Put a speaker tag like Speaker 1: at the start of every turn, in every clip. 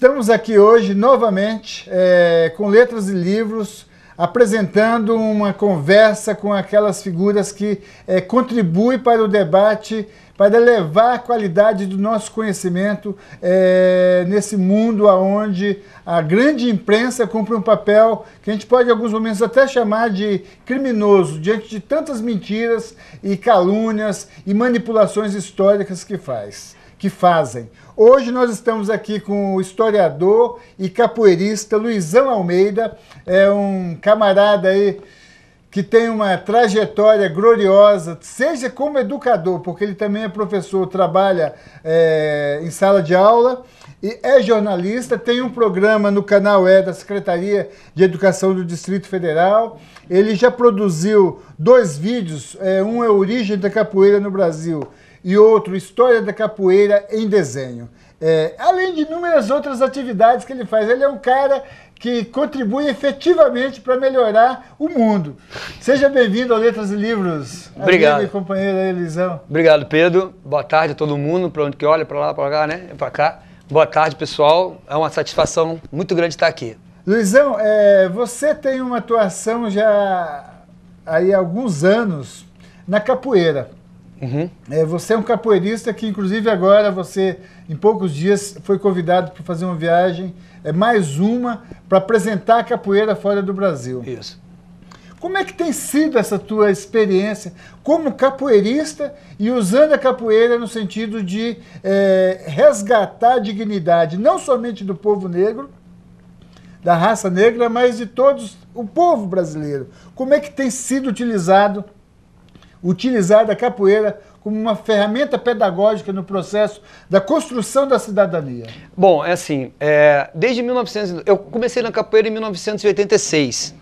Speaker 1: Estamos aqui hoje novamente é, com letras e livros, apresentando uma conversa com aquelas figuras que é, contribuem para o debate, para elevar a qualidade do nosso conhecimento é, nesse mundo onde a grande imprensa cumpre um papel que a gente pode, em alguns momentos, até chamar de criminoso, diante de tantas mentiras e calúnias e manipulações históricas que faz, que fazem. Hoje nós estamos aqui com o historiador e capoeirista Luizão Almeida, é um camarada aí que tem uma trajetória gloriosa, seja como educador, porque ele também é professor, trabalha é, em sala de aula e é jornalista, tem um programa no canal E da Secretaria de Educação do Distrito Federal. Ele já produziu dois vídeos, é, um é Origem da Capoeira no Brasil e outro História da Capoeira em Desenho. É, além de inúmeras outras atividades que ele faz, ele é um cara que contribui efetivamente para melhorar o mundo. Seja bem-vindo ao Letras e Livros. Obrigado. Amigo companheiro Elisão.
Speaker 2: Obrigado, Pedro. Boa tarde a todo mundo, para onde que olha, para lá, para cá, né? Para cá. Boa tarde, pessoal. É uma satisfação muito grande estar aqui.
Speaker 1: Luizão, é, você tem uma atuação já aí há alguns anos na capoeira. Uhum. É, você é um capoeirista que, inclusive, agora você, em poucos dias, foi convidado para fazer uma viagem, é mais uma, para apresentar a capoeira fora do Brasil. Isso. Como é que tem sido essa tua experiência como capoeirista e usando a capoeira no sentido de é, resgatar a dignidade, não somente do povo negro, da raça negra, mas de todos, o povo brasileiro? Como é que tem sido utilizado utilizar da capoeira como uma ferramenta pedagógica no processo da construção da cidadania?
Speaker 2: Bom, é assim, é, desde 1900, eu comecei na capoeira em 1986.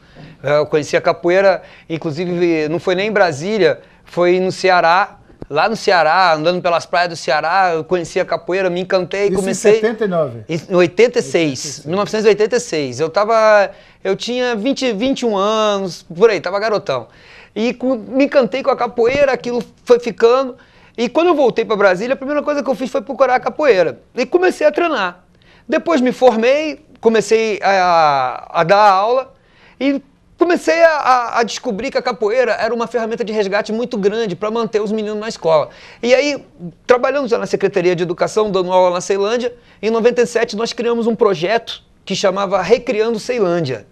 Speaker 2: É, eu conheci a capoeira, inclusive, não foi nem em Brasília, foi no Ceará, lá no Ceará, andando pelas praias do Ceará, eu conheci a capoeira, me encantei, Isso comecei... em 79? Em 86, 86. 1986. Eu tava... Eu tinha 20, 21 anos, por aí, tava garotão. E com, me encantei com a capoeira, aquilo foi ficando. E quando eu voltei para Brasília, a primeira coisa que eu fiz foi procurar a capoeira. E comecei a treinar. Depois me formei, comecei a, a dar aula e comecei a, a, descobrir que a capoeira era uma ferramenta de resgate muito grande para manter os meninos na escola. E aí, trabalhando já na Secretaria de Educação, dando aula na Ceilândia, em 97 nós criamos um projeto que chamava Recriando Ceilândia.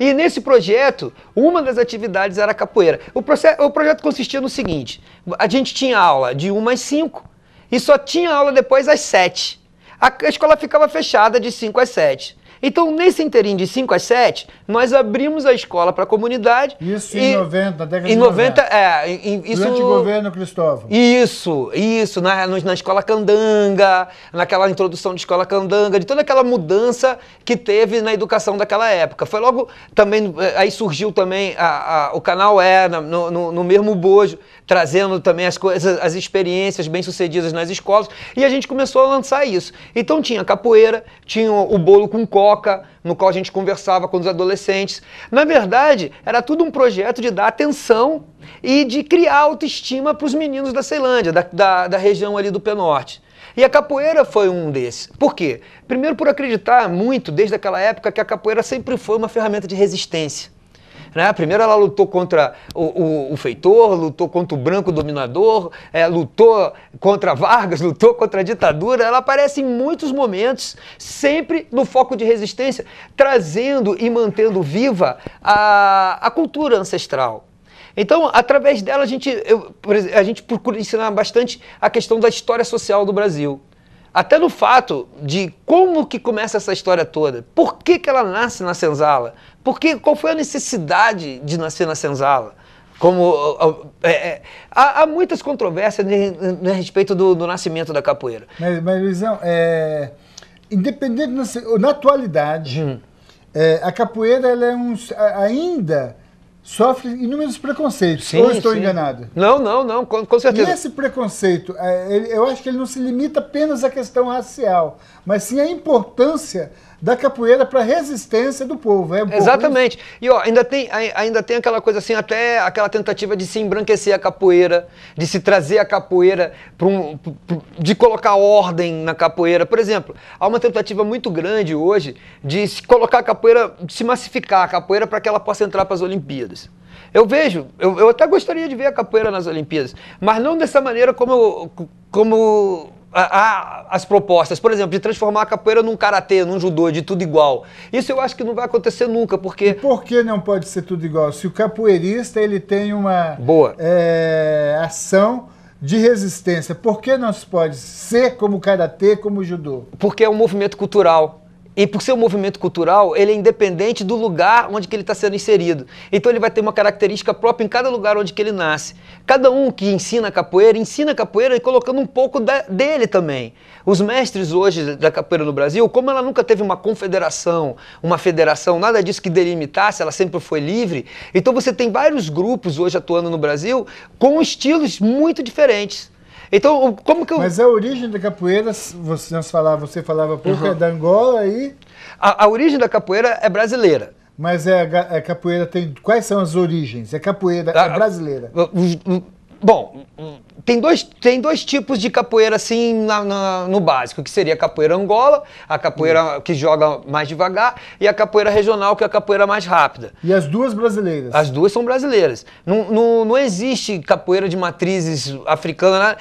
Speaker 2: E nesse projeto, uma das atividades era a capoeira. O, o projeto consistia no seguinte: a gente tinha aula de 1 às 5 e só tinha aula depois às 7. A escola ficava fechada de 5 às 7. Então, nesse interim de 5 a 7, nós abrimos a escola para a comunidade. Isso e, em 90,
Speaker 1: década de 90. 90
Speaker 2: é, em, isso, Durante o governo
Speaker 1: Cristóvão. Isso, isso, na,
Speaker 2: na escola Candanga, naquela introdução de escola Candanga, de toda aquela mudança que teve na educação daquela época. Foi logo também, eh, aí surgiu também a, a, o canal É, no, no, no mesmo bojo, trazendo também as coisas, as experiências bem-sucedidas nas escolas, e a gente começou a lançar isso. Então tinha capoeira, tinha o bolo com cola, no qual a gente conversava com os adolescentes. Na verdade, era tudo um projeto de dar atenção e de criar autoestima para os meninos da Ceilândia, da, da, da região ali do Penorte. E a capoeira foi um desses. Por quê? Primeiro por acreditar muito, desde aquela época, que a capoeira sempre foi uma ferramenta de resistência. Né? Primeiro ela lutou contra o, o, o feitor, lutou contra o branco dominador, é, lutou contra Vargas, lutou contra a ditadura. Ela aparece em muitos momentos, sempre no foco de resistência, trazendo e mantendo viva a, a cultura ancestral. Então, através dela, a gente, eu, a gente procura ensinar bastante a questão da história social do Brasil até no fato de como que começa essa história toda. Por que, que ela nasce na senzala? Porque qual foi a necessidade de nascer na senzala? Como, é, é, há, há, muitas controvérsias né, a respeito do, do, nascimento da capoeira.
Speaker 1: Mas, mas Luizão, é, independente, na, na atualidade, hum. é, a capoeira ela é um, ainda sofre inúmeros preconceitos. Sim, ou estou sim. enganado? Não, não, não, com, com, certeza. E esse preconceito, é, eu acho que ele não se limita apenas à questão racial, mas sim à importância da capoeira para a resistência do povo. É Exatamente.
Speaker 2: E ó, ainda, tem, ainda tem aquela coisa assim, até aquela tentativa de se embranquecer a capoeira, de se trazer a capoeira, um, de colocar ordem na capoeira. Por exemplo, há uma tentativa muito grande hoje de se colocar a capoeira, de se massificar a capoeira para que ela possa entrar para as Olimpíadas. Eu vejo, eu, eu até gostaria de ver a capoeira nas Olimpíadas, mas não dessa maneira como, como a, a, as propostas, por exemplo, de transformar a capoeira num karatê, num judô, de tudo igual.
Speaker 1: Isso eu acho que não vai acontecer nunca, porque. E por que não pode ser tudo igual? Se o capoeirista ele tem uma boa é, ação de resistência, por que não se pode ser como karatê, como judô? Porque é um movimento cultural. E por ser um movimento
Speaker 2: cultural, ele é independente do lugar onde que ele está sendo inserido. Então ele vai ter uma característica própria em cada lugar onde que ele nasce. Cada um que ensina capoeira, ensina capoeira e colocando um pouco da, dele também. Os mestres hoje da capoeira no Brasil, como ela nunca teve uma confederação, uma federação, nada disso que delimitasse, ela sempre foi livre. Então você tem vários
Speaker 1: grupos hoje atuando no Brasil com estilos muito diferentes. Então, como que eu... Mas é a origem da capoeira, você, falava, você falava pouco, é uhum. é da Angola e... A, a origem da capoeira é brasileira. Mas é, a é, capoeira tem... Quais são as origens? É capoeira a, é brasileira. Bom, tem dois, tem dois tipos de capoeira
Speaker 2: assim na, na, no básico, que seria a capoeira Angola, a capoeira que joga mais devagar, e a capoeira regional, que é a capoeira mais rápida.
Speaker 1: E as duas brasileiras?
Speaker 2: As duas são brasileiras. Não, não, não existe capoeira de matrizes africana,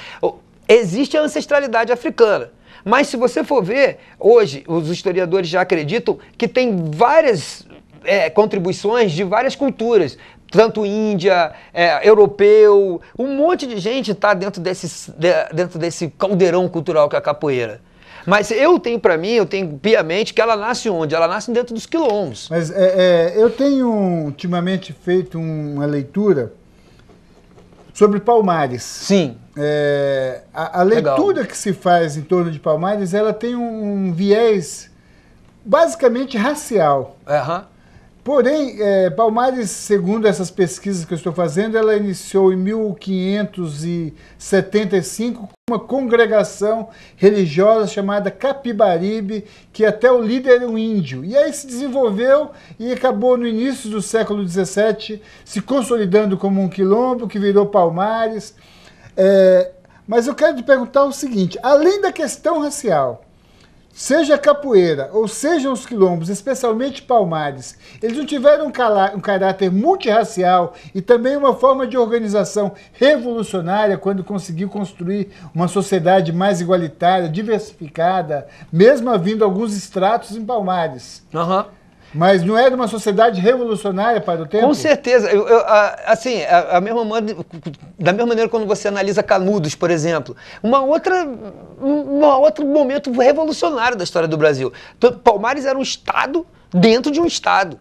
Speaker 2: existe a ancestralidade africana. Mas se você for ver, hoje os historiadores já acreditam que tem várias é, contribuições de várias culturas tanto Índia, é, europeu, um monte de gente está dentro desse, dentro desse caldeirão cultural que é a capoeira. Mas eu tenho para mim, eu tenho piamente, que ela nasce onde? Ela
Speaker 1: nasce dentro dos quilombos. Mas é, é, eu tenho ultimamente feito uma leitura sobre Palmares. Sim. É, a, a leitura que se faz em torno de Palmares, ela tem um, um viés basicamente racial. Aham. Uhum Porém, é, Palmares, segundo essas pesquisas que eu estou fazendo, ela iniciou em 1575 com uma congregação religiosa chamada Capibaribe, que é até o líder era um índio. E aí se desenvolveu e acabou no início do século XVII se consolidando como um quilombo que virou Palmares. É, mas eu quero te perguntar o seguinte: além da questão racial, seja capoeira ou sejam os quilombos, especialmente palmares, eles não tiveram um, um caráter multirracial e também uma forma de organização revolucionária quando conseguiu construir uma sociedade mais igualitária, diversificada, mesmo havendo alguns estratos em palmares. Uhum. Mas não é era uma sociedade revolucionária para o tempo? Com certeza. Eu, eu, assim,
Speaker 2: a, a mesma da mesma maneira quando você analisa Canudos, por exemplo, uma outra, um outro momento revolucionário da história do Brasil. Palmares era um estado dentro de um estado.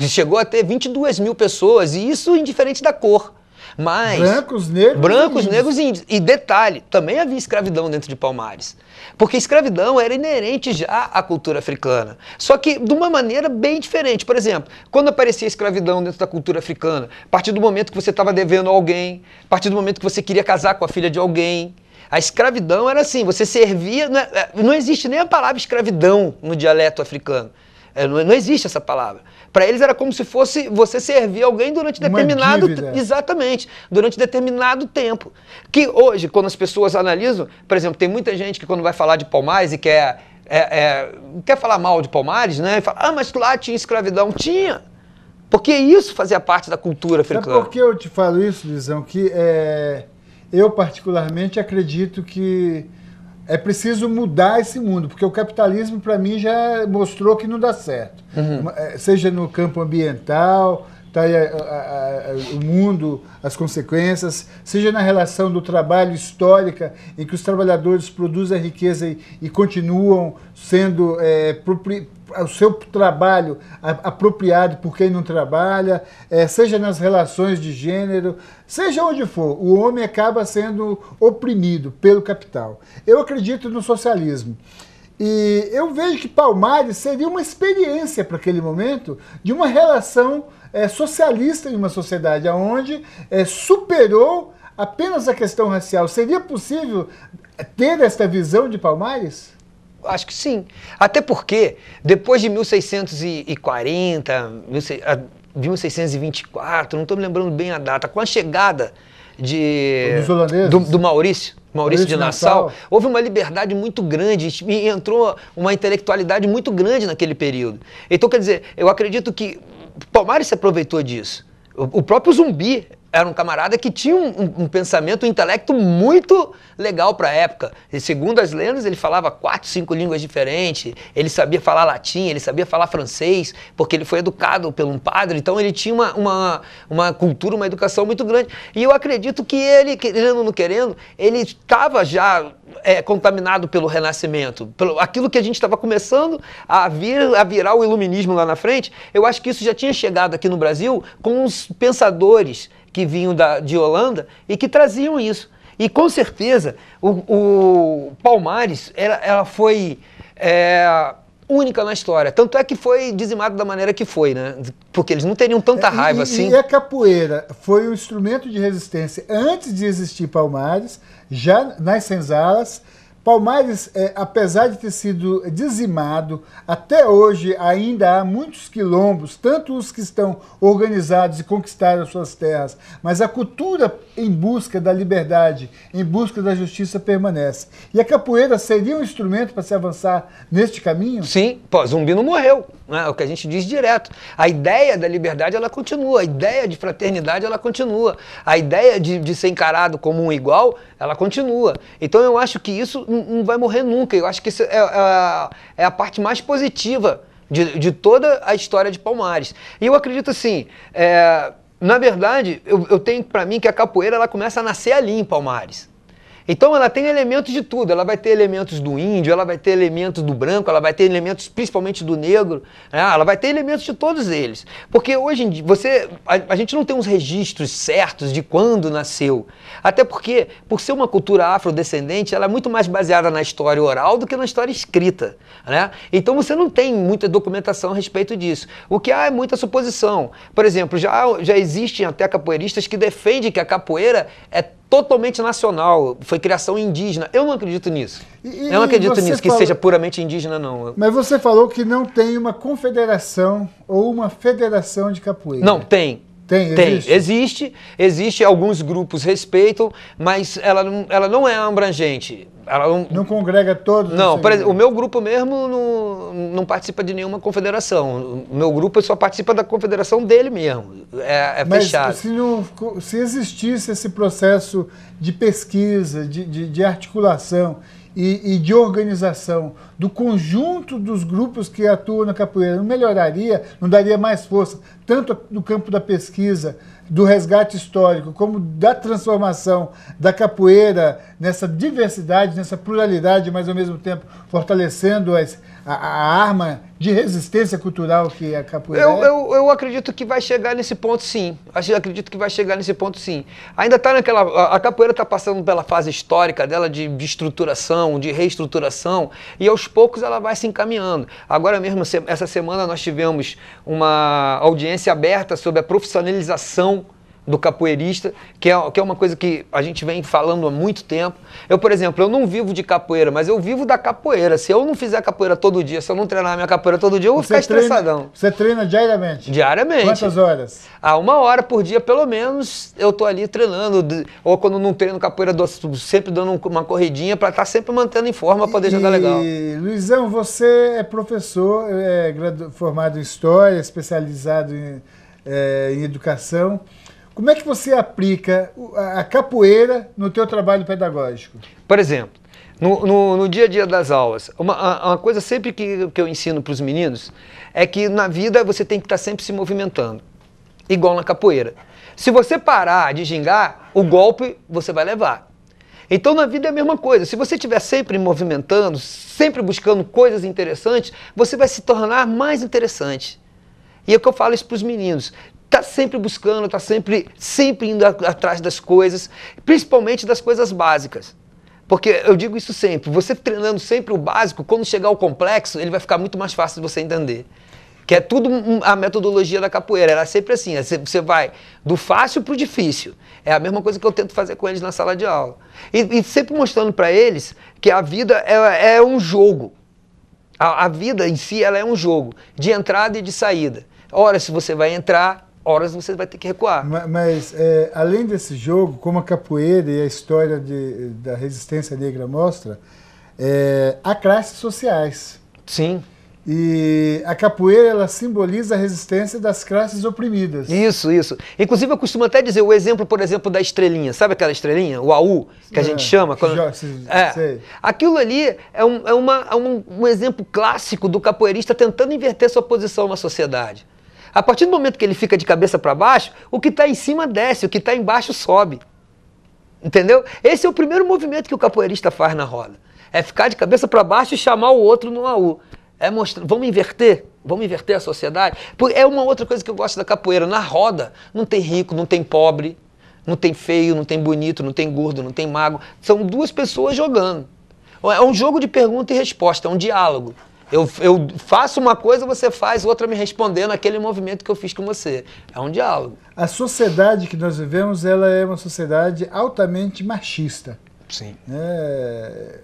Speaker 2: Chegou a ter 22 mil pessoas, e isso indiferente da cor. Mas. Brancos, negros. Brancos, e negros e índios. E detalhe, também havia escravidão dentro de Palmares. Porque escravidão era inerente já à cultura africana. Só que de uma maneira bem diferente. Por exemplo, quando aparecia escravidão dentro da cultura africana, a partir do momento que você estava devendo a alguém, a partir do momento que você queria casar com a filha de alguém. A escravidão era assim, você servia. Não, é, é, existe nem a palavra escravidão no dialeto africano. É, não existe essa palavra. Para eles era como se fosse você servir alguém durante determinado exatamente, durante determinado tempo. Que hoje, quando as pessoas analisam, por exemplo, tem muita gente que quando vai falar de Palmares e quer é, é, quer falar mal de Palmares, né? E fala, ah, mas lá tinha escravidão, tinha. Porque isso fazia parte da cultura africana. Sabe por
Speaker 1: que eu te falo isso, Lisão? Que é, eu particularmente acredito que é preciso mudar esse mundo, porque o capitalismo, para mim, já mostrou que não dá certo. Uhum. É, seja no campo ambiental, está aí a, a, a, o mundo, as consequências, seja na relação do trabalho histórica, em que os trabalhadores produzem a riqueza e, e continuam sendo é, propri, o seu trabalho apropriado por quem não trabalha, é, seja nas relações de gênero, seja onde for, o homem acaba sendo oprimido pelo capital. Eu acredito no socialismo. E eu vejo que Palmares seria uma experiência para aquele momento de uma relação é, socialista em uma sociedade onde é, superou apenas a questão racial. Seria possível é, ter esta visão de Palmares? Acho que sim. Até porque, depois de
Speaker 2: 1640, 1624, não estou me lembrando bem a data, com a chegada de, do, do, Maurício, Maurício, Maurício de Nassau, Nassau, houve uma liberdade muito grande e entrou uma intelectualidade muito grande naquele período. Então, quer dizer, eu acredito que Palmares se aproveitou disso. O próprio Zumbi era um camarada que tinha um, um, um pensamento, um intelecto muito legal para a época. E segundo as lendas, ele falava quatro, cinco línguas diferentes, ele sabia falar latim, ele sabia falar francês, porque ele foi educado por um padre, então ele tinha uma, uma, uma cultura, uma educação muito grande. E eu acredito que ele, querendo ou não querendo, ele estava já é, contaminado pelo Renascimento, pelo aquilo que a gente estava começando a vir a virar o Iluminismo lá na frente. Eu acho que isso já tinha chegado aqui no Brasil com os pensadores que vinham da, de Holanda e que traziam isso. E com certeza o, o Palmares ela, ela foi é, única na história. Tanto é que foi dizimado da maneira que foi, né? Porque eles não teriam tanta é, raiva e, assim. E é a
Speaker 1: capoeira foi o um instrumento de resistência antes de existir Palmares, já nas senzalas Palmares, é, apesar de ter sido dizimado, até hoje ainda há muitos quilombos, tanto os que estão organizados e conquistaram suas terras, mas a cultura em busca da liberdade, em busca da justiça permanece. E a capoeira seria um instrumento para se avançar neste caminho? Sim,
Speaker 2: pô, zumbi não morreu. Né? É o que a gente diz direto. A ideia da liberdade ela continua, a ideia de fraternidade ela continua, a ideia de, de ser encarado como um igual ela continua. Então eu acho que isso não vai morrer nunca. Eu acho que isso é, é, a, é a parte mais positiva de, de, toda a história de Palmares. E eu acredito assim, é, na verdade, eu, eu tenho para mim que a capoeira ela começa a nascer ali em Palmares. Então ela tem elementos de tudo. Ela vai ter elementos do índio, ela vai ter elementos do branco, ela vai ter elementos principalmente do negro. Né? Ela vai ter elementos de todos eles. Porque hoje em dia, você, a, a, gente não tem uns registros certos de quando nasceu. Até porque, por ser uma cultura afrodescendente, ela é muito mais baseada na história oral do que na história escrita. Né? Então você não tem muita documentação a respeito disso. O que há é muita suposição. Por exemplo, já, já existem até capoeiristas que defendem que a capoeira é totalmente nacional, foi criação indígena. Eu não acredito nisso. E, eu não acredito nisso, que seja puramente indígena, não.
Speaker 1: Mas você falou que não tem uma confederação ou uma federação de capoeira. Não,
Speaker 2: tem. Tem, existe? Tem, existe, existe alguns grupos respeitam, mas ela, ela não é abrangente. Ela não, não congrega todos? Não, exemplo, o meu grupo mesmo não, não participa de nenhuma confederação. O meu grupo só participa da confederação dele mesmo. É, é Mas fechado. Se,
Speaker 1: não, se existisse esse processo de pesquisa, de, de, de articulação e, e, de organização do conjunto dos grupos que atuam na capoeira, não melhoraria, não daria mais força, tanto no campo da pesquisa do resgate histórico, como da transformação da capoeira nessa diversidade, nessa pluralidade, mas ao mesmo tempo fortalecendo as, a, a, arma de resistência cultural que a capoeira eu, é?
Speaker 2: Eu, eu acredito que vai chegar nesse ponto, sim. acho acredito que vai chegar nesse ponto, sim. Ainda está naquela... A, a capoeira está passando pela fase histórica dela de, de, estruturação, de reestruturação, e aos poucos ela vai se encaminhando. Agora mesmo, essa semana nós tivemos uma audiência aberta sobre a profissionalização do capoeirista, que é, que é uma coisa que a gente vem falando há muito tempo. Eu, por exemplo, eu não vivo de capoeira, mas eu vivo da capoeira. Se eu não fizer capoeira todo dia, se eu não treinar minha capoeira todo dia, eu vou você ficar treina,
Speaker 1: estressadão. Você treina diariamente?
Speaker 2: Diariamente. Quantas horas? Ah, uma hora por dia, pelo menos, eu tô ali treinando. Ou quando não treino capoeira, dou, sempre dando uma corridinha para estar tá sempre mantendo em forma para poder e, jogar legal.
Speaker 1: Luizão, você é professor, é, formado em História, especializado em, é, em Educação. Como é que você aplica a capoeira no teu trabalho pedagógico?
Speaker 2: Por exemplo, no, no, no dia a dia das aulas, uma, uma coisa sempre que, que eu ensino para os meninos é que na vida você tem que estar tá sempre se movimentando, igual na capoeira. Se você parar de gingar, o golpe você vai levar. Então na vida é a mesma coisa. Se você estiver sempre movimentando, sempre buscando coisas interessantes, você vai se tornar mais interessante. E é o que eu falo isso para os meninos está sempre buscando, está sempre, sempre indo atrás das coisas, principalmente das coisas básicas. Porque eu digo isso sempre, você treinando sempre o básico, quando chegar ao complexo, ele vai ficar muito mais fácil de você entender. Que é tudo a metodologia da capoeira, ela é sempre assim, é, você vai do fácil para o difícil. É a mesma coisa que eu tento fazer com eles na sala de aula. E, e sempre mostrando para eles que a vida é, é um jogo. A, a vida em si ela é um jogo de entrada e de saída. Ora, se você vai entrar, horas você vai ter que recuar.
Speaker 1: Mas, mas é, além desse jogo, como a capoeira e a história de, da resistência negra mostra, é, há classes sociais. Sim. E a capoeira ela simboliza a resistência das classes oprimidas. Isso, isso. Inclusive eu costumo até dizer o
Speaker 2: exemplo, por exemplo, da estrelinha. Sabe aquela estrelinha, o AU, que a gente é, chama? Quando... Já, se, é. Sei. Aquilo ali é, um, é, uma, é um, um exemplo clássico do capoeirista tentando inverter sua posição na sociedade. A partir do momento que ele fica de cabeça para baixo, o que está em cima desce, o que está embaixo sobe. Entendeu? Esse é o primeiro movimento que o capoeirista faz na roda. É ficar de cabeça para baixo e chamar o outro no AU. É mostrar, vamos inverter, vamos inverter a sociedade. É uma outra coisa que eu gosto da capoeira. Na roda não tem rico, não tem pobre, não tem feio, não tem bonito, não tem gordo, não tem magro. São duas pessoas jogando. É um jogo de pergunta e resposta, é um diálogo. Eu, eu faço uma coisa, você faz outra me respondendo aquele movimento que eu fiz com você. É um diálogo.
Speaker 1: A sociedade que nós vivemos, ela é uma sociedade altamente machista. Sim. É,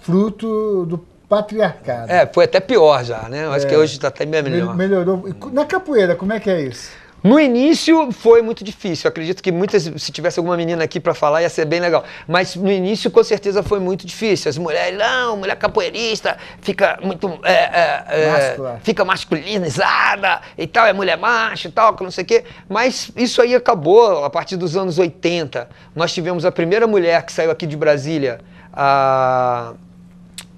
Speaker 1: fruto do patriarcado.
Speaker 2: É, foi até pior já, né? Eu acho é, que hoje está até melhor.
Speaker 1: Melhorou. Na capoeira, como é que é isso? No início foi muito difícil. Eu acredito que muitas,
Speaker 2: se tivesse alguma menina aqui para falar, ia ser bem legal. Mas no início, com certeza, foi muito difícil. As mulheres, não, mulher capoeirista, fica muito. É, é, é, fica masculinizada e tal, é mulher macho e tal, que não sei o quê. Mas isso aí acabou a partir dos anos 80. Nós tivemos a primeira mulher que saiu aqui de Brasília, a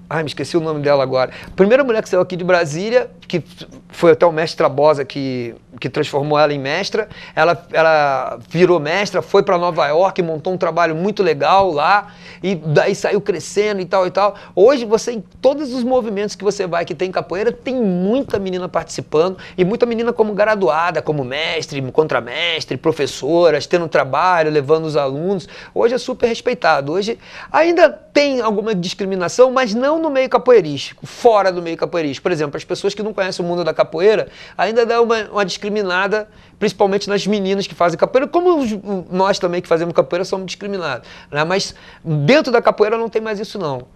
Speaker 2: Ai, me esqueci o nome dela agora. primeira mulher que saiu aqui de Brasília, que foi até o mestre Trabosa que, que transformou ela em mestra. Ela, ela virou mestra, foi para Nova York, montou um trabalho muito legal lá, e daí saiu crescendo e tal e tal. Hoje, você, em todos os movimentos que você vai que tem capoeira, tem muita menina participando, e muita menina como graduada, como mestre, contramestre, professoras, tendo trabalho, levando os alunos. Hoje é super respeitado. Hoje ainda tem alguma discriminação, mas não não no meio capoeirístico, fora do meio capoeirístico. Por exemplo, as pessoas que não conhecem o mundo da capoeira ainda dá uma, uma discriminada, principalmente nas meninas que fazem capoeira, como os, nós também que fazemos capoeira somos discriminados. Né? Mas dentro da capoeira não tem mais isso não.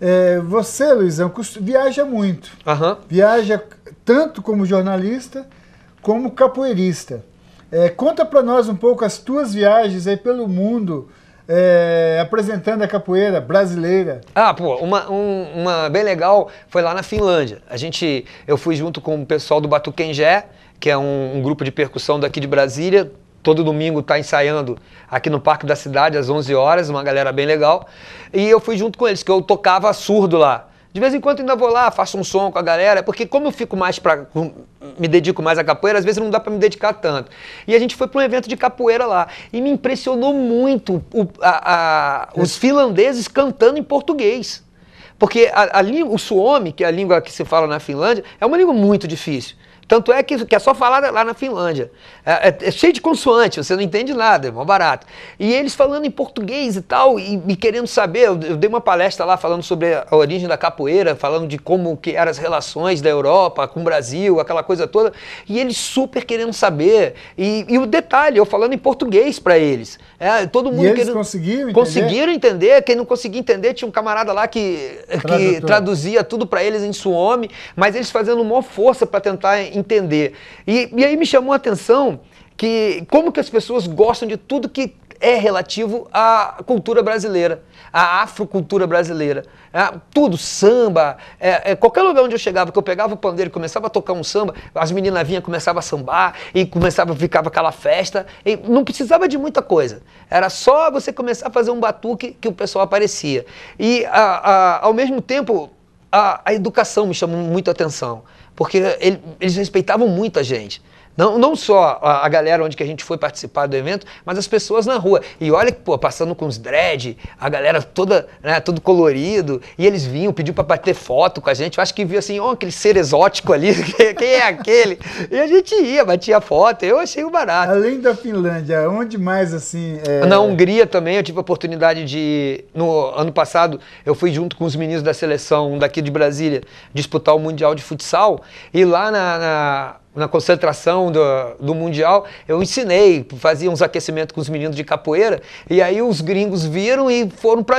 Speaker 1: É, você, Luizão, viaja muito. Uhum. Viaja tanto como jornalista como capoeirista. É, conta para nós um pouco as tuas viagens aí pelo mundo é, apresentando a capoeira brasileira.
Speaker 2: Ah, pô, uma, um, uma bem legal foi lá na Finlândia. A gente, eu fui junto com o pessoal do Batuquenjé, que é um, um grupo de percussão daqui de Brasília, todo domingo está ensaiando aqui no Parque da Cidade às 11 horas, uma galera bem legal. E eu fui junto com eles, que eu tocava surdo lá. De vez em quando ainda vou lá, faço um som com a galera, porque como eu fico mais para me dedico mais à capoeira, às vezes não dá para me dedicar tanto. E a gente foi para um evento de capoeira lá e me impressionou muito o, a, a, os finlandeses cantando em português. Porque a, a, o suomi, que é a língua que se fala na Finlândia, é uma língua muito difícil. Tanto é que, que é só falar lá na Finlândia. É, é, é cheio de consoante, você não entende nada, é mó barato. E eles falando em português e tal, e, e querendo saber, eu, eu, dei uma palestra lá falando sobre a origem da capoeira, falando de como que eram as relações da Europa com o Brasil, aquela coisa toda, e eles super querendo saber. E, e o detalhe, eu falando em português para eles. É, todo mundo e eles querendo, conseguiram entender? Conseguiram entender, quem não conseguia entender, tinha um camarada lá que, que traduzia tudo para eles em suome, mas eles fazendo uma força para tentar entender entender. E, e aí me chamou a atenção que como que as pessoas gostam de tudo que é relativo à cultura brasileira, à afrocultura brasileira. É, tudo, samba, é, é, qualquer lugar onde eu chegava, que eu pegava o pandeiro e começava a tocar um samba, as meninas vinham, começava a sambar e começava, ficava aquela festa. não precisava de muita coisa. Era só você começar a fazer um batuque que o pessoal aparecia. E a, a, ao mesmo tempo, a, a educação me chamou muito a atenção, porque ele, eles respeitavam muito a gente. Não, não só a, a, galera onde que a gente foi participar do evento, mas as pessoas na rua. E olha que, pô, passando com os dread, a galera toda, né, todo colorido, e eles vinham, pediu para bater foto com a gente. Eu acho que viu assim, ó, oh, aquele ser exótico ali, quem é aquele?
Speaker 1: E a gente ia, batia foto, eu achei o barato. Além da Finlândia, onde mais assim? É... Na
Speaker 2: Hungria também eu tive a oportunidade de. No ano passado, eu fui junto com os meninos da seleção daqui de Brasília disputar o Mundial de Futsal, e lá na, na na concentração do, do Mundial, eu ensinei, fazia uns aquecimentos com os meninos de capoeira, e aí os gringos viram e foram, pra,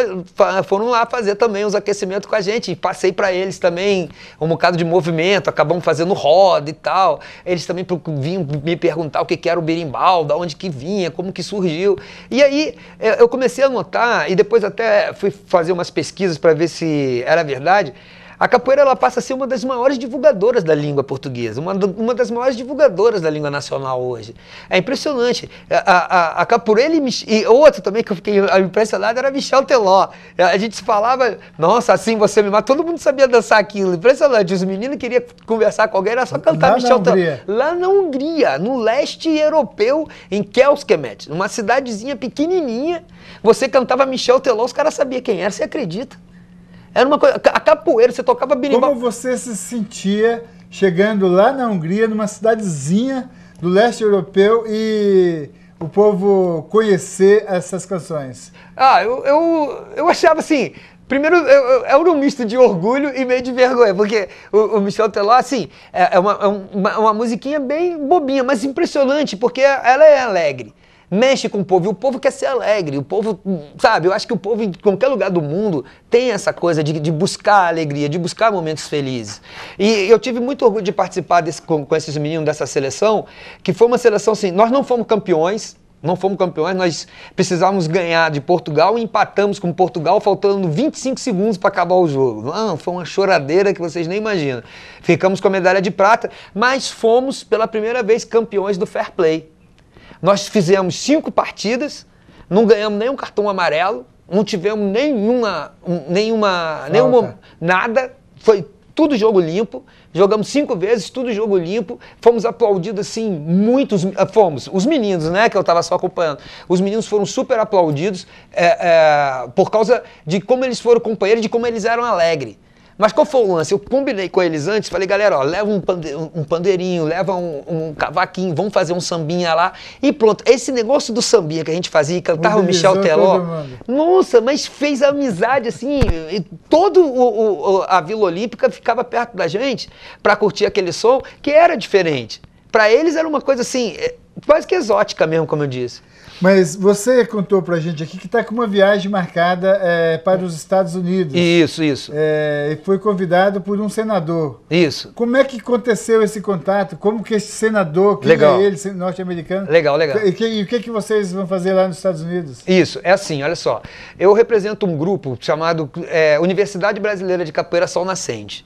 Speaker 2: foram lá fazer também uns aquecimentos com a gente. E passei para eles também um bocado de movimento, acabamos fazendo roda e tal. Eles também vinham me perguntar o que, que era o berimbau, da onde que vinha, como que surgiu. E aí é, eu comecei a notar, e depois até fui fazer umas pesquisas para ver se era verdade, a capoeira ela passa a ser uma das maiores divulgadoras da língua portuguesa, uma, uma das maiores divulgadoras da língua nacional hoje. É impressionante. A, a, a capoeira e, e outro também que eu fiquei ah, impressionado era Michel Teló. A gente se falava, nossa, assim você me mata. Todo mundo sabia dançar aquilo. Impressionante. Os meninos queriam conversar com alguém, era só cantar Lá Michel Teló. Lá na Hungria, no leste europeu, em Kelskemet, numa cidadezinha pequenininha, você cantava Michel Teló, os caras sabiam quem era, você acredita?
Speaker 1: Era uma coisa. A capoeira, você tocava berimbau. Como você se sentia chegando lá na Hungria, numa cidadezinha do leste europeu e o povo conhecer essas canções? Ah, eu, eu, eu achava assim. Primeiro, é
Speaker 2: um misto de orgulho e meio de vergonha, porque o, o Michel Teló, assim, é, é uma, é uma, uma musiquinha bem bobinha, mas impressionante, porque ela é alegre mexe com o povo. E o povo quer ser alegre. O povo, sabe, eu acho que o povo em qualquer lugar do mundo tem essa coisa de, de buscar alegria, de buscar momentos felizes. E eu tive muito orgulho de participar desse, com, com esses meninos dessa seleção, que foi uma seleção assim, nós não fomos campeões, não fomos campeões, nós precisávamos ganhar de Portugal e empatamos com Portugal, faltando 25 segundos para acabar o jogo. Ah, foi uma choradeira que vocês nem imaginam. Ficamos com a medalha de prata, mas fomos pela primeira vez campeões do fair play. Nós fizemos cinco partidas, não ganhamos nenhum cartão amarelo, não tivemos nenhuma, nenhuma, nenhuma nada, foi tudo jogo limpo. Jogamos cinco vezes, tudo jogo limpo. Fomos aplaudidos assim, muitos. Ah, fomos, os meninos, né? Que eu estava só acompanhando. Os meninos foram super aplaudidos é, é, por causa de como eles foram companheiros, de como eles eram alegres. Mas qual foi o lance? Eu combinei com eles antes, falei, galera, ó, leva um, pande um pandeirinho, leva um, um, cavaquinho, vamos fazer um sambinha lá. E pronto, esse negócio do sambinha que a gente fazia, cantava o Michel Teló. Nossa, mas fez amizade, assim, toda a Vila Olímpica ficava perto da gente para curtir aquele som, que era diferente. Para eles era uma coisa assim, é, quase que exótica mesmo, como eu disse. Mas
Speaker 1: você contou para a gente aqui que está com uma viagem marcada é, para os Estados Unidos. Isso, isso. É, e foi convidado por um senador. Isso. Como é que aconteceu esse contato? Como que esse senador, que é legal. é ele, norte-americano? Legal, legal. E, que, e o que, que vocês vão fazer lá nos Estados Unidos?
Speaker 2: Isso, é assim, olha só. Eu represento um grupo chamado é, Universidade Brasileira de Capoeira Sol Nascente.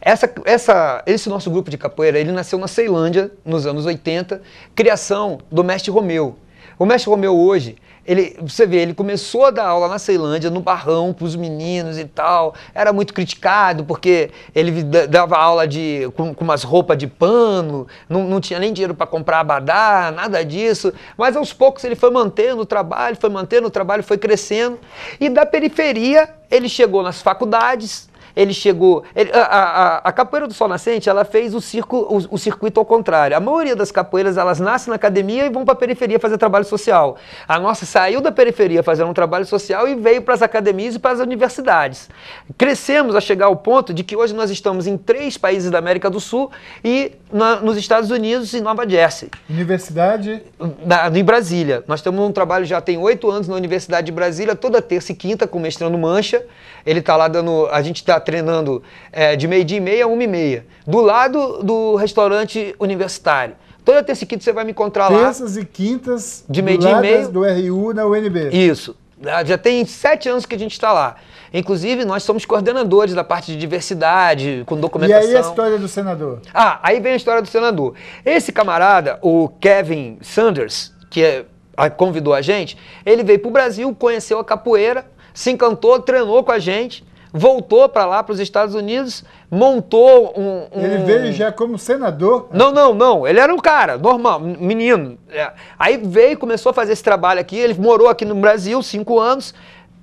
Speaker 2: Essa, essa, esse nosso grupo de capoeira, ele nasceu na Ceilândia, nos anos 80, criação do mestre Romeu, o mestre Romeu hoje, ele, você vê, ele começou a dar aula na Ceilândia, no barrão, para os meninos e tal. Era muito criticado porque ele dava aula de, com, com umas roupas de pano, não, não tinha nem dinheiro para comprar abadá, nada disso. Mas aos poucos ele foi mantendo o trabalho, foi mantendo o trabalho, foi crescendo. E da periferia, ele chegou nas faculdades, ele chegou. Ele, a, a, a, capoeira do sol nascente, ela fez o, circo, o, o, circuito ao contrário. A maioria das capoeiras, elas nascem na academia e vão para a periferia fazer trabalho social. A nossa saiu da periferia fazendo um trabalho social e veio para as academias e para as universidades. Crescemos a chegar ao ponto de que hoje nós estamos em três países da América do Sul e na, nos Estados Unidos e Nova Jersey. Universidade? Na, em Brasília. Nós temos um trabalho já tem oito anos na Universidade de Brasília, toda terça e quinta com o mestrando Mancha. Ele está lá dando. A gente está treinando é, de meio-dia e meia a uma e meia, do lado do restaurante universitário. Toda terça e quinta você vai me encontrar lá. Terças
Speaker 1: e quintas de meio-dia e meia. Do RU na UNB. Isso.
Speaker 2: Ah, já tem sete anos que a gente está lá. Inclusive, nós somos coordenadores da parte de diversidade, com documentação. E aí a
Speaker 1: história do senador?
Speaker 2: Ah, aí vem a história do senador. Esse camarada, o Kevin Sanders, que é, a, convidou a gente, ele veio para o Brasil, conheceu a capoeira, se encantou, treinou com a gente voltou para lá, para os Estados Unidos, montou um, um, Ele veio já como senador? Não, não, não. Ele era um cara normal, menino. É. Aí veio, começou a fazer esse trabalho aqui. Ele morou aqui no Brasil cinco anos,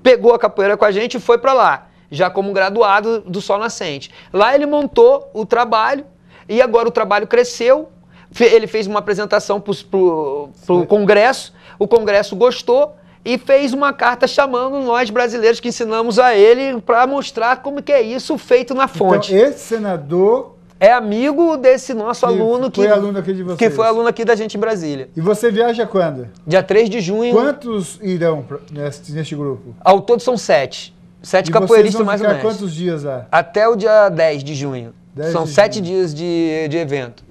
Speaker 2: pegou a capoeira com a gente e foi para lá, já como graduado do Sol Nascente. Lá ele montou o trabalho e agora o trabalho cresceu. Ele fez uma apresentação para o Congresso, o Congresso gostou e fez uma carta chamando nós brasileiros que ensinamos a ele para mostrar como que é isso feito na então, fonte. Então, esse senador é amigo desse nosso que aluno que foi aluno aqui de vocês. que foi aluno aqui da gente em Brasília.
Speaker 1: E você viaja quando? Dia 3 de junho.
Speaker 2: Quantos
Speaker 1: irão neste, neste grupo?
Speaker 2: Ao todo são sete. Sete e capoeiristas mais ou menos. quantos dias lá? Até o dia 10 de junho. 10 são de sete junho. dias de, de evento.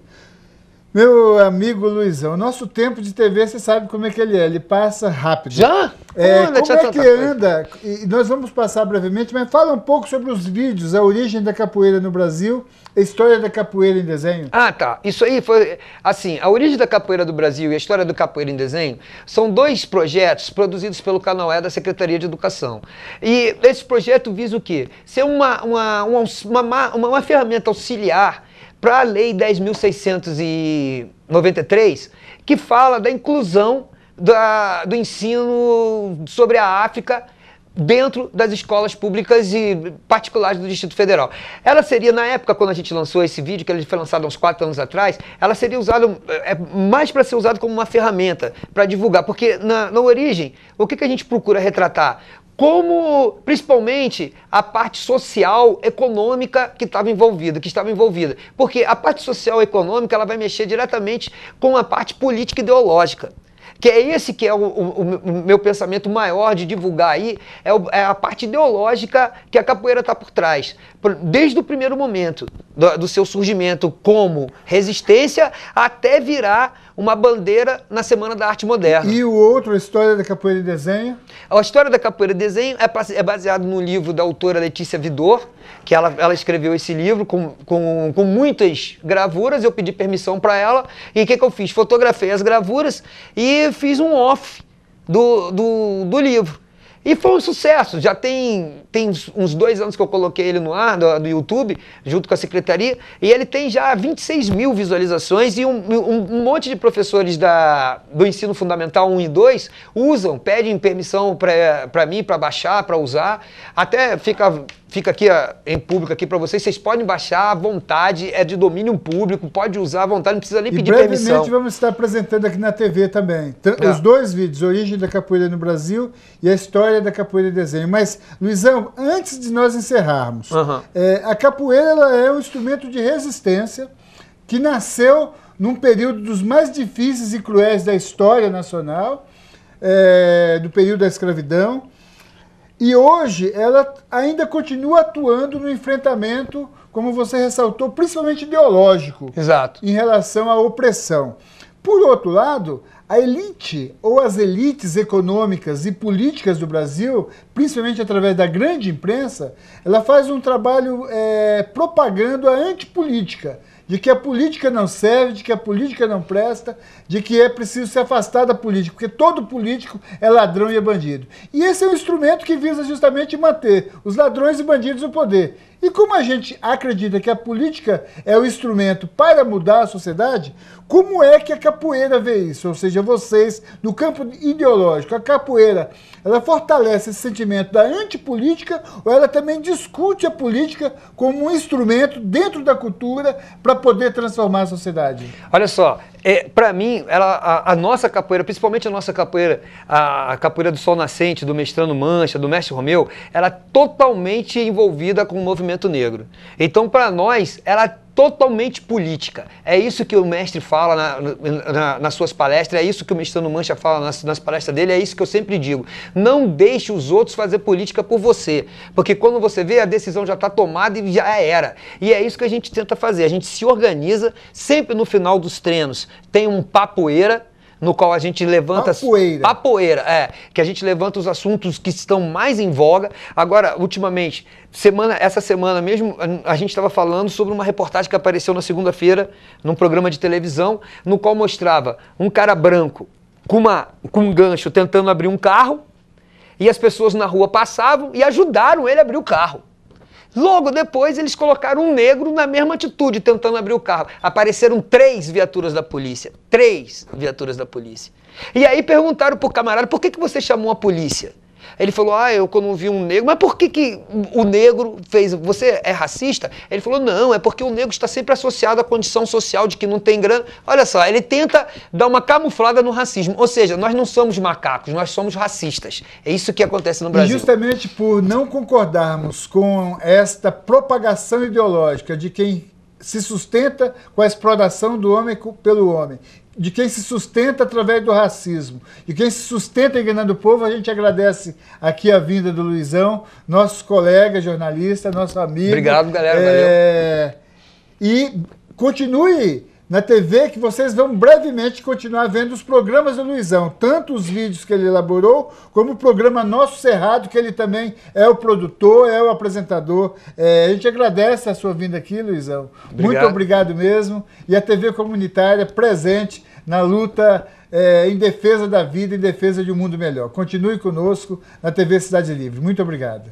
Speaker 1: Meu amigo Luizão, nosso tempo de TV, você sabe como é que ele é, ele passa rápido. Já? É, como é que anda? E nós vamos passar brevemente, mas fala um pouco sobre os vídeos, a origem da capoeira no Brasil, a história da capoeira em desenho. Ah, tá. Isso aí
Speaker 2: foi. Assim, a origem da capoeira do Brasil e a história do capoeira em desenho são dois projetos produzidos pelo Canal E da Secretaria de Educação. E esse projeto visa o quê? Ser uma, uma, uma, uma, uma ferramenta auxiliar para a Lei 10.693, que fala da inclusão da, do ensino sobre a África dentro das escolas públicas e particulares do Distrito Federal. Ela seria, na época, quando a gente lançou esse vídeo, que ele foi lançado há uns quatro anos atrás, ela seria usada é, é mais para ser usada como uma ferramenta para divulgar, porque na, na origem, o que, que a gente procura retratar? como principalmente a parte social econômica que estava envolvida, que estava envolvida. Porque a parte social econômica ela vai mexer diretamente com a parte política ideológica. Que é esse que é o, o, o meu pensamento maior de divulgar aí, é, o, é, a parte ideológica que a capoeira está por trás. Desde o primeiro momento do, do seu surgimento como resistência até virar uma bandeira na Semana da Arte Moderna. E o outro, a História da Capoeira e Desenho? A História da Capoeira e Desenho é, é baseado no livro da autora Letícia Vidor, que ela, ela escreveu esse livro com, com, com muitas gravuras, eu pedi permissão para ela, e o que, que eu fiz? Fotografei as gravuras e fiz um off do, do, do livro. E foi um sucesso, já tem tem uns dois anos que eu coloquei ele no ar, do, do YouTube, junto com a secretaria, e ele tem já 26 mil visualizações e um, um, um monte de professores da, do ensino fundamental 1 e 2 usam, pedem permissão para mim, para baixar, para usar. Até fica, fica aqui ó, em público aqui para vocês, vocês podem baixar à vontade, é de domínio público, pode usar à vontade, não precisa nem e pedir permissão. brevemente
Speaker 1: vamos estar apresentando aqui na TV também. Tá. Os dois vídeos, Origem da Capoeira no Brasil e a História da Capoeira e Desenho. Mas, Luizão, antes de nós encerrarmos, uhum. é, a capoeira ela é um instrumento de resistência que nasceu num período dos mais difíceis e cruéis da história nacional, é, do período da escravidão. E hoje ela ainda continua atuando no enfrentamento, como você ressaltou, principalmente ideológico, Exato. em relação à opressão. Por outro lado, a elite ou as elites econômicas e políticas do Brasil, principalmente através da grande imprensa, ela faz um trabalho é, eh, propagando a antipolítica de que a política não serve, de que a política não presta, de que é preciso se afastar da política, porque todo político é ladrão e é bandido. E esse é um instrumento que visa justamente manter os ladrões e bandidos no poder. E como a gente acredita que a política é o instrumento para mudar a sociedade, como é que a capoeira vê isso? Ou seja, vocês, no campo ideológico, a capoeira, ela fortalece esse sentimento da antipolítica ou ela também discute a política como um instrumento dentro da cultura para para poder transformar a sociedade?
Speaker 2: Olha só, é, para mim, ela, a, a, nossa capoeira, principalmente a nossa capoeira, a, a, capoeira do Sol Nascente, do Mestrano Mancha, do Mestre Romeu, ela é totalmente envolvida com o movimento negro. Então, para nós, ela totalmente política. É isso que o mestre fala na, na, nas suas palestras, é isso que o mestrando Mancha fala nas, nas, palestras dele, é isso que eu sempre digo. Não deixe os outros fazer política por você, porque quando você vê, a decisão já está tomada e já era. E é isso que a gente tenta fazer, a gente se organiza sempre no final dos treinos. Tem um papoeira, no qual a gente levanta. Papoeira. a Papoeira, é. Que a gente levanta os assuntos que estão mais em voga. Agora, ultimamente, semana, essa semana mesmo, a gente estava falando sobre uma reportagem que apareceu na segunda-feira num programa de televisão, no qual mostrava um cara branco com, uma, com um gancho tentando abrir um carro e as pessoas na rua passavam e ajudaram ele a abrir o carro. Logo depois, eles colocaram um negro na mesma atitude, tentando abrir o carro. Apareceram três viaturas da polícia. Três viaturas da polícia. E aí perguntaram pro camarada, por que, que você chamou a polícia? Ele falou, ah, eu quando vi um negro, mas por que, que o negro fez, você é racista? Ele falou, não, é porque o negro está sempre associado à condição social de que não tem grana. Olha só, ele tenta dar uma camuflada no racismo, ou seja, nós não somos macacos, nós somos racistas. É isso que acontece no Brasil. E
Speaker 1: justamente por não concordarmos com esta propagação ideológica de quem se sustenta com a exploração do homem pelo homem de quem se sustenta através do racismo, de quem se sustenta enganando o povo, a gente agradece aqui a vinda do Luizão, nosso colega jornalista, nosso amigo. Obrigado, galera. É... E continue na TV que vocês vão brevemente continuar vendo os programas do Luizão, tanto os vídeos que ele elaborou, como o programa Nosso Cerrado, que ele também é o produtor, é o apresentador. É, a gente agradece a sua vinda aqui, Luizão. Obrigado. Muito obrigado mesmo. E a TV comunitária presente na luta é, em defesa da vida, em defesa de um mundo melhor. Continue conosco na TV Cidade Livre. Muito obrigado.